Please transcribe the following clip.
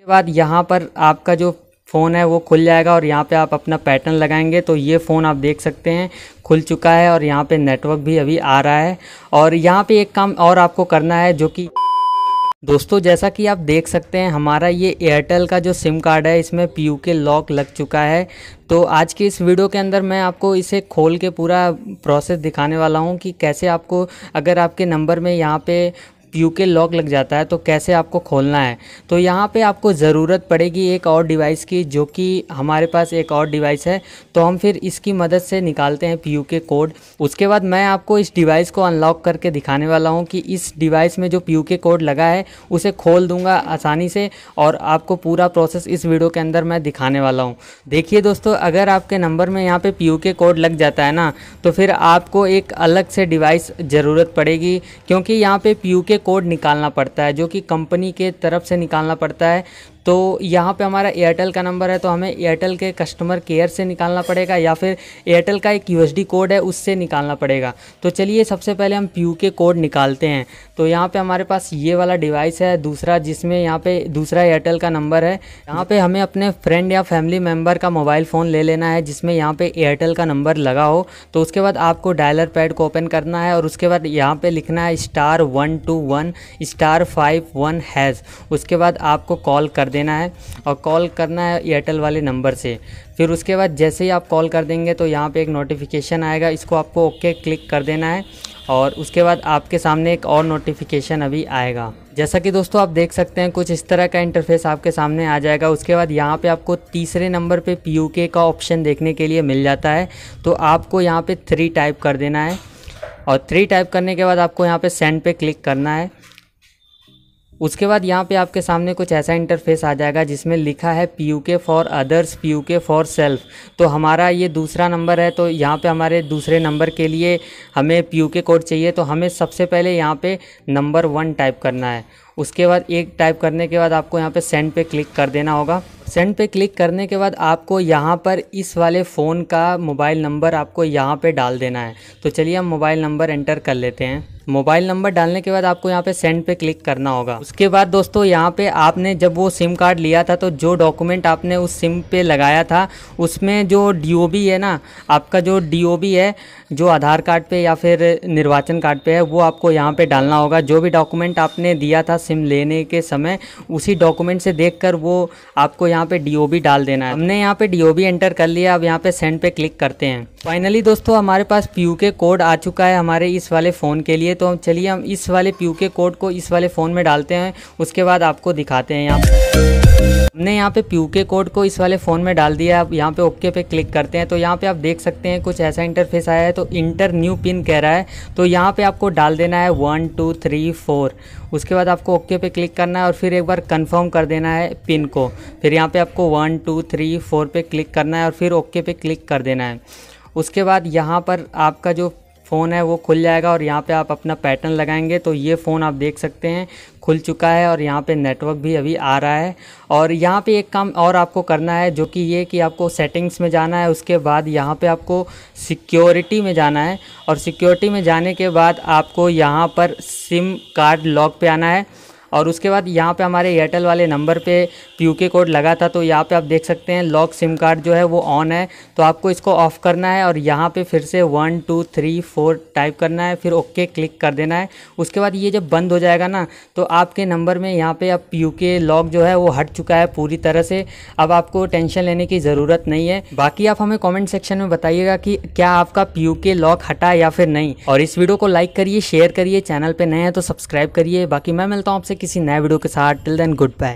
उसके बाद यहाँ पर आपका जो फ़ोन है वो खुल जाएगा और यहाँ पे आप अपना पैटर्न लगाएंगे तो ये फ़ोन आप देख सकते हैं खुल चुका है और यहाँ पे नेटवर्क भी अभी आ रहा है और यहाँ पे एक काम और आपको करना है जो कि दोस्तों जैसा कि आप देख सकते हैं हमारा ये एयरटेल का जो सिम कार्ड है इसमें पी के लॉक लग चुका है तो आज के इस वीडियो के अंदर मैं आपको इसे खोल के पूरा प्रोसेस दिखाने वाला हूँ कि कैसे आपको अगर आपके नंबर में यहाँ पे यू के लॉक लग जाता है तो कैसे आपको खोलना है तो यहाँ पे आपको ज़रूरत पड़ेगी एक और डिवाइस की जो कि हमारे पास एक और डिवाइस है तो हम फिर इसकी मदद से निकालते हैं पी के कोड उसके बाद मैं आपको इस डिवाइस को अनलॉक करके दिखाने वाला हूँ कि इस डिवाइस में जो पी के कोड लगा है उसे खोल दूँगा आसानी से और आपको पूरा प्रोसेस इस वीडियो के अंदर मैं दिखाने वाला हूँ देखिए दोस्तों अगर आपके नंबर में यहाँ पर पी के कोड लग जाता है ना तो फिर आपको एक अलग से डिवाइस ज़रूरत पड़ेगी क्योंकि यहाँ पर पी के कोड निकालना पड़ता है जो कि कंपनी के तरफ से निकालना पड़ता है तो यहाँ पे हमारा एयरटेल का नंबर है तो हमें एयरटेल के कस्टमर केयर से निकालना पड़ेगा या फिर एयरटेल का एक यू कोड है उससे निकालना पड़ेगा तो चलिए सबसे पहले हम पी के कोड निकालते हैं तो यहाँ पर हमारे पास ये वाला डिवाइस है दूसरा जिसमें यहाँ पर दूसरा एयरटेल का नंबर है यहाँ पर हमें अपने फ्रेंड या फैमिली मेम्बर का मोबाइल फ़ोन ले लेना है जिसमें यहाँ पर एयरटेल का नंबर लगा हो तो उसके बाद आपको डायलर पैड को ओपन करना है और उसके बाद यहाँ पर लिखना है star one two one star five one hash उसके बाद आपको कॉल कर देना देना है और कॉल करना है एयरटेल वाले नंबर से फिर उसके बाद जैसे ही आप कॉल कर देंगे तो यहाँ पे एक नोटिफिकेशन आएगा इसको आपको ओके क्लिक कर देना है और उसके बाद आपके सामने एक और नोटिफिकेशन अभी आएगा जैसा कि दोस्तों आप देख सकते हैं कुछ इस तरह का इंटरफेस आपके सामने आ जाएगा उसके बाद यहाँ पे आपको तीसरे नंबर पे पी का ऑप्शन देखने के लिए मिल जाता है तो आपको यहाँ पे थ्री टाइप कर देना है और थ्री टाइप करने के बाद आपको यहाँ पे सेंड पे क्लिक करना है उसके बाद यहाँ पे आपके सामने कुछ ऐसा इंटरफेस आ जाएगा जिसमें लिखा है P U K for others P U K for self तो हमारा ये दूसरा नंबर है तो यहाँ पे हमारे दूसरे नंबर के लिए हमें पी यू के कोड चाहिए तो हमें सबसे पहले यहाँ पे नंबर वन टाइप करना है उसके बाद एक टाइप करने के बाद आपको यहाँ पे सेंड पे क्लिक कर देना होगा सेंड पे क्लिक करने के बाद आपको यहाँ पर इस वाले फ़ोन का मोबाइल नंबर आपको यहाँ पे डाल देना है तो चलिए हम मोबाइल नंबर एंटर कर लेते हैं मोबाइल नंबर डालने के बाद आपको यहाँ पे सेंड पे क्लिक करना होगा उसके बाद दोस्तों यहाँ पे आपने जब वो सिम कार्ड लिया था तो जो डॉक्यूमेंट आपने उस सिम पे लगाया था उसमें जो डी है ना आपका जो डी है जो आधार कार्ड पे या फिर निर्वाचन कार्ड पे है वो आपको यहाँ पे डालना होगा जो भी डॉक्यूमेंट आपने दिया था सिम लेने के समय उसी डॉक्यूमेंट से देख कर वो आपको यहाँ पे डी डाल देना है हमने यहाँ पे डी एंटर कर लिया अब यहाँ पे सेंड पे क्लिक करते हैं फाइनली दोस्तों हमारे पास पी कोड आ चुका है हमारे इस वाले फ़ोन के लिए तो चलिए हम इस वाले पी के कोड को इस वाले फ़ोन में डालते हैं उसके बाद आपको दिखाते हैं यहाँ हमने यहाँ पे पी के कोड को इस वाले फ़ोन में डाल दिया आप यहाँ पे ओके पे क्लिक करते हैं तो यहाँ पे आप देख सकते हैं कुछ ऐसा इंटरफेस आया है तो इंटर न्यू पिन कह रहा है तो यहाँ पे आपको डाल देना है वन टू थ्री फोर उसके बाद आपको ओके पे क्लिक करना है और फिर एक बार कंफर्म कर देना है पिन को फिर यहाँ पर आपको वन टू थ्री फोर पर क्लिक करना है और फिर ओके पे क्लिक कर देना है उसके बाद यहाँ पर आपका जो फ़ोन है वो खुल जाएगा और यहाँ पे आप अपना पैटर्न लगाएंगे तो ये फ़ोन आप देख सकते हैं खुल चुका है और यहाँ पे नेटवर्क भी अभी आ रहा है और यहाँ पे एक काम और आपको करना है जो कि ये कि आपको सेटिंग्स में जाना है उसके बाद यहाँ पे आपको सिक्योरिटी में जाना है और सिक्योरिटी में जाने के बाद आपको यहाँ पर सिम कार्ड लॉक पर आना है और उसके बाद यहाँ पे हमारे एयरटेल वाले नंबर पे पी कोड लगा था तो यहाँ पे आप देख सकते हैं लॉक सिम कार्ड जो है वो ऑन है तो आपको इसको ऑफ़ करना है और यहाँ पे फिर से one two three four type करना है फिर ओके क्लिक कर देना है उसके बाद ये जब बंद हो जाएगा ना तो आपके नंबर में यहाँ पर अब पी लॉक जो है वो हट चुका है पूरी तरह से अब आपको टेंशन लेने की ज़रूरत नहीं है बाकी आप हमें कॉमेंट सेक्शन में बताइएगा कि क्या आपका पी लॉक हटा या फिर नहीं और इस वीडियो को लाइक करिए शेयर करिए चैनल पर नए हैं तो सब्सक्राइब करिए बाकी मैं मिलता हूँ आपसे किसी नए वीडियो के साथ टिल देन गुड बाय